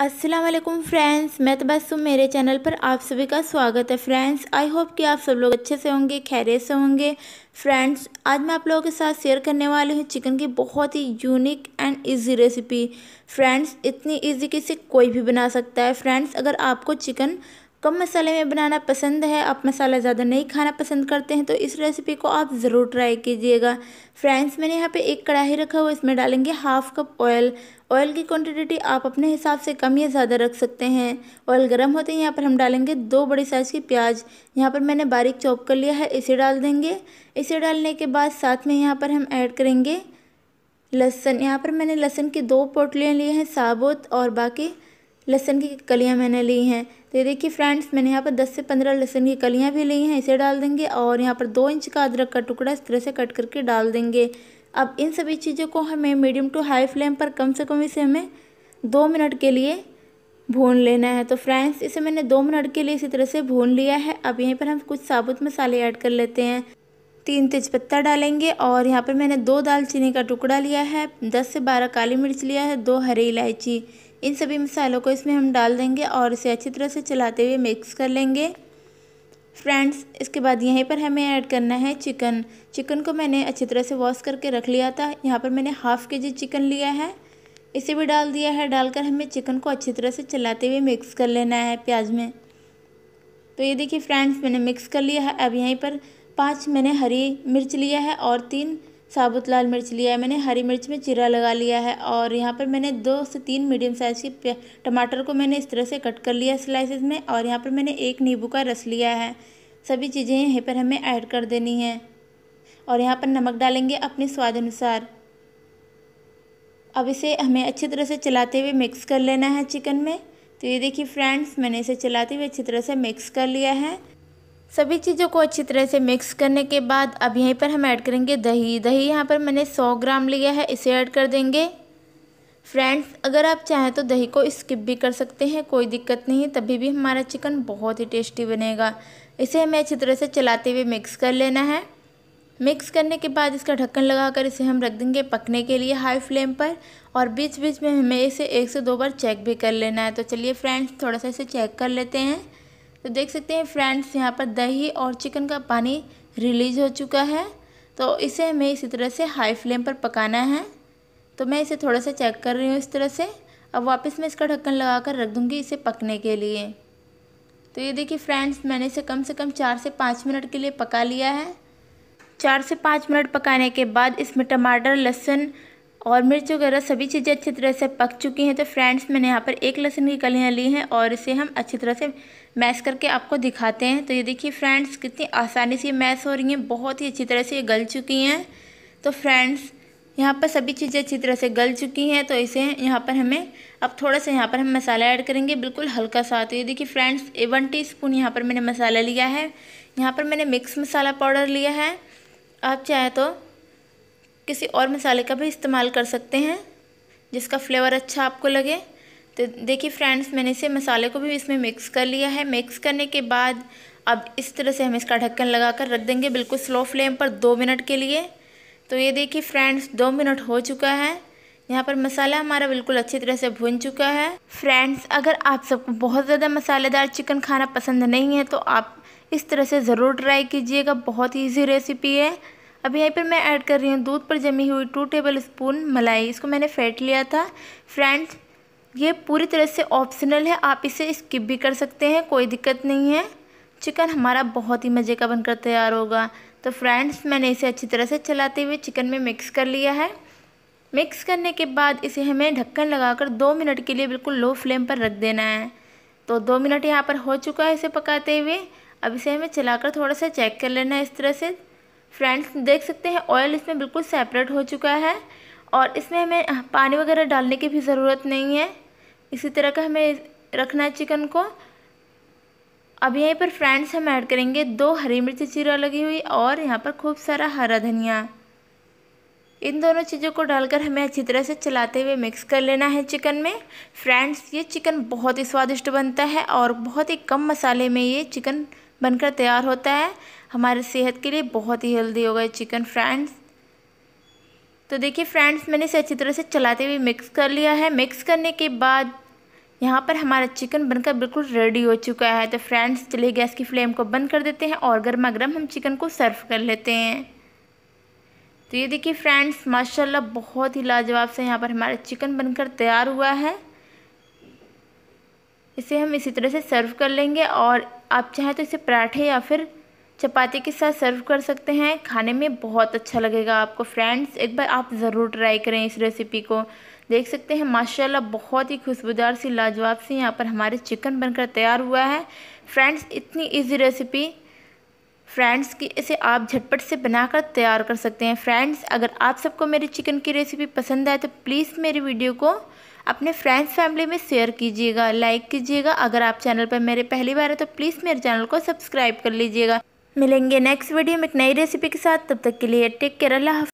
अस्सलाम वालेकुम फ्रेंड्स मैं तो हूँ मेरे चैनल पर आप सभी का स्वागत है फ्रेंड्स आई होप कि आप सब लोग अच्छे से होंगे खैरे से होंगे फ्रेंड्स आज मैं आप लोगों के साथ शेयर करने वाली हूँ चिकन की बहुत ही unique and easy recipe friends इतनी इजी किसी कोई भी बना सकता है फ्रेंड्स अगर आपको चिकन कम मसाले में बनाना पसंद है आप मसाला ज़्यादा नहीं खाना पसंद करते हैं तो इस रेसिपी को आप ज़रूर ट्राई कीजिएगा फ्रेंड्स मैंने यहाँ पे एक कढ़ाई रखा हुआ इसमें डालेंगे हाफ कप ऑयल ऑयल की क्वांटिटी आप अपने हिसाब से कम या ज़्यादा रख सकते हैं ऑयल गर्म होते हैं यहाँ पर हम डालेंगे दो बड़ी साइज़ की प्याज यहाँ पर मैंने बारीक चॉप कर लिया है इसे डाल देंगे इसे डालने के बाद साथ में यहाँ पर हम ऐड करेंगे लहसुन यहाँ पर मैंने लहसुन की दो पोटलियाँ लिए हैं साबुत और बाकी लहसन की कलियाँ मैंने ली हैं तो ये देखिए फ्रेंड्स मैंने यहाँ पर 10 से 15 लहसन की कलियाँ भी ली हैं इसे डाल देंगे और यहाँ पर दो इंच का अदरक का टुकड़ा इस तरह से कट करके डाल देंगे अब इन सभी चीज़ों को हमें मीडियम टू हाई फ्लेम पर कम से कम इसे हमें दो मिनट के लिए भून लेना है तो फ्रेंड्स इसे मैंने दो मिनट के लिए इसी तरह से भून लिया है अब यहीं पर हम कुछ साबुत मसाले ऐड कर लेते हैं तीन तेज़पत्ता डालेंगे और यहाँ पर मैंने दो दालचीनी का टुकड़ा लिया है दस से बारह काली मिर्च लिया है दो हरी इलायची इन सभी मसालों को इसमें हम डाल देंगे और इसे अच्छी तरह से चलाते हुए मिक्स कर लेंगे फ्रेंड्स इसके बाद यहीं पर हमें ऐड करना है चिकन चिकन को मैंने अच्छी तरह से वॉश करके रख लिया था यहाँ पर मैंने हाफ़ के जी चिकन लिया है इसे भी डाल दिया है डालकर हमें चिकन को अच्छी तरह से चलाते हुए मिक्स कर लेना है प्याज में तो ये देखिए फ्रेंड्स मैंने मिक्स कर लिया है अब यहीं पर पाँच मैंने हरी मिर्च लिया है और तीन साबुत लाल मिर्च लिया है मैंने हरी मिर्च में चीरा लगा लिया है और यहाँ पर मैंने दो से तीन मीडियम साइज़ की टमाटर को मैंने इस तरह से कट कर लिया स्लाइसेस में और यहाँ पर मैंने एक नींबू का रस लिया है सभी चीज़ें यहाँ पर हमें ऐड कर देनी है और यहाँ पर नमक डालेंगे अपने स्वाद अनुसार अब इसे हमें अच्छी तरह से चलाते हुए मिक्स कर लेना है चिकन में तो ये देखिए फ्रेंड्स मैंने इसे चलाते हुए अच्छी तरह से मिक्स कर लिया है सभी चीज़ों को अच्छी तरह से मिक्स करने के बाद अब यहीं पर हम ऐड करेंगे दही दही यहाँ पर मैंने 100 ग्राम लिया है इसे ऐड कर देंगे फ्रेंड्स अगर आप चाहें तो दही को स्किप भी कर सकते हैं कोई दिक्कत नहीं तभी भी हमारा चिकन बहुत ही टेस्टी बनेगा इसे हमें अच्छी तरह से चलाते हुए मिक्स कर लेना है मिक्स करने के बाद इसका ढक्कन लगाकर इसे हम रख देंगे पकने के लिए हाई फ्लेम पर और बीच बीच में हमें इसे एक से दो बार चेक भी कर लेना है तो चलिए फ्रेंड्स थोड़ा सा इसे चेक कर लेते हैं तो देख सकते हैं फ्रेंड्स यहाँ पर दही और चिकन का पानी रिलीज हो चुका है तो इसे हमें इसी तरह से हाई फ्लेम पर पकाना है तो मैं इसे थोड़ा सा चेक कर रही हूँ इस तरह से अब वापस मैं इसका ढक्कन लगा कर रख दूँगी इसे पकने के लिए तो ये देखिए फ्रेंड्स मैंने इसे कम से कम चार से पाँच मिनट के लिए पका लिया है चार से पाँच मिनट पकाने के बाद इसमें टमाटर लहसुन और मिर्च वगैरह सभी चीज़ें अच्छी तरह से पक चुकी हैं तो फ्रेंड्स मैंने यहाँ पर एक लहसुन की कलियाँ ली हैं और इसे हम अच्छी तरह से मैश करके आपको दिखाते हैं तो ये देखिए फ्रेंड्स कितनी आसानी से मैश हो रही हैं बहुत ही अच्छी तरह से ये गल चुकी हैं तो फ्रेंड्स यहाँ पर सभी चीज़ें अच्छी तरह से गल चुकी हैं तो इसे यहाँ पर हमें अब थोड़ा सा यहाँ पर हम मसाला ऐड करेंगे बिल्कुल हल्का सा तो ये देखिए फ्रेंड्स वन टी स्पून यहाँ पर मैंने मसाला लिया है यहाँ पर मैंने मिक्स मसाला पाउडर लिया है आप चाहें तो किसी और मसाले का भी इस्तेमाल कर सकते हैं जिसका फ्लेवर अच्छा आपको लगे तो देखिए फ्रेंड्स मैंने इसे मसाले को भी इसमें मिक्स कर लिया है मिक्स करने के बाद अब इस तरह से हम इसका ढक्कन लगा कर रख देंगे बिल्कुल स्लो फ्लेम पर दो मिनट के लिए तो ये देखिए फ्रेंड्स दो मिनट हो चुका है यहाँ पर मसाला हमारा बिल्कुल अच्छी तरह से भुन चुका है फ्रेंड्स अगर आप सबको बहुत ज़्यादा मसालेदार चिकन खाना पसंद नहीं है तो आप इस तरह से ज़रूर ट्राई कीजिएगा बहुत ईजी रेसिपी है अब यहीं पर मैं ऐड कर रही हूँ दूध पर जमी हुई टू टेबल स्पून मलाई इसको मैंने फेंट लिया था फ्रेंड्स ये पूरी तरह से ऑप्शनल है आप इसे स्किप भी कर सकते हैं कोई दिक्कत नहीं है चिकन हमारा बहुत ही मज़े का बनकर तैयार होगा तो फ्रेंड्स मैंने इसे अच्छी तरह से चलाते हुए चिकन में मिक्स कर लिया है मिक्स करने के बाद इसे हमें ढक्कन लगाकर दो मिनट के लिए बिल्कुल लो फ्लेम पर रख देना है तो दो मिनट यहाँ पर हो चुका है इसे पकाते हुए अब इसे हमें चलाकर थोड़ा सा चेक कर लेना है इस तरह से फ्रेंड्स देख सकते हैं ऑयल इसमें बिल्कुल सेपरेट हो चुका है और इसमें हमें पानी वगैरह डालने की भी ज़रूरत नहीं है इसी तरह का हमें रखना है चिकन को अब यहीं पर फ्रेंड्स हम ऐड करेंगे दो हरी मिर्च चीरा लगी हुई और यहाँ पर खूब सारा हरा धनिया इन दोनों चीज़ों को डालकर हमें अच्छी तरह से चलाते हुए मिक्स कर लेना है चिकन में फ्रेंड्स ये चिकन बहुत ही स्वादिष्ट बनता है और बहुत ही कम मसाले में ये चिकन बनकर तैयार होता है हमारे सेहत के लिए बहुत ही हेल्दी होगा ये चिकन फ्रेंड्स तो देखिए फ्रेंड्स मैंने इसे अच्छी तरह से चलाते हुए मिक्स कर लिया है मिक्स करने के बाद यहाँ पर हमारा चिकन बनकर बिल्कुल रेडी हो चुका है तो फ्रेंड्स चलिए गैस की फ्लेम को बंद कर देते हैं और गर्मा गर्म हम चिकन को सर्व कर लेते हैं तो ये देखिए फ्रेंड्स माशाल्लाह बहुत ही लाजवाब से यहाँ पर हमारा चिकन बनकर तैयार हुआ है इसे हम इसी तरह से सर्व कर लेंगे और आप चाहें तो इसे पराठे या फिर चपाती के साथ सर्व कर सकते हैं खाने में बहुत अच्छा लगेगा आपको फ्रेंड्स एक बार आप ज़रूर ट्राई करें इस रेसिपी को देख सकते हैं माशाल्लाह बहुत ही खुशबूदार सी लाजवाब सी यहाँ पर हमारे चिकन बनकर तैयार हुआ है फ्रेंड्स इतनी इजी रेसिपी फ्रेंड्स की इसे आप झटपट से बनाकर तैयार कर सकते हैं फ्रेंड्स अगर आप सबको मेरी चिकन की रेसिपी पसंद आए तो प्लीज़ मेरी वीडियो को अपने फ्रेंड्स फैमिली में शेयर कीजिएगा लाइक कीजिएगा अगर आप चैनल पर मेरे पहली बार है तो प्लीज़ मेरे चैनल को सब्सक्राइब कर लीजिएगा मिलेंगे नेक्स्ट वीडियो में एक नई रेसिपी के साथ तब तक के लिए टेक केयर अल्लाह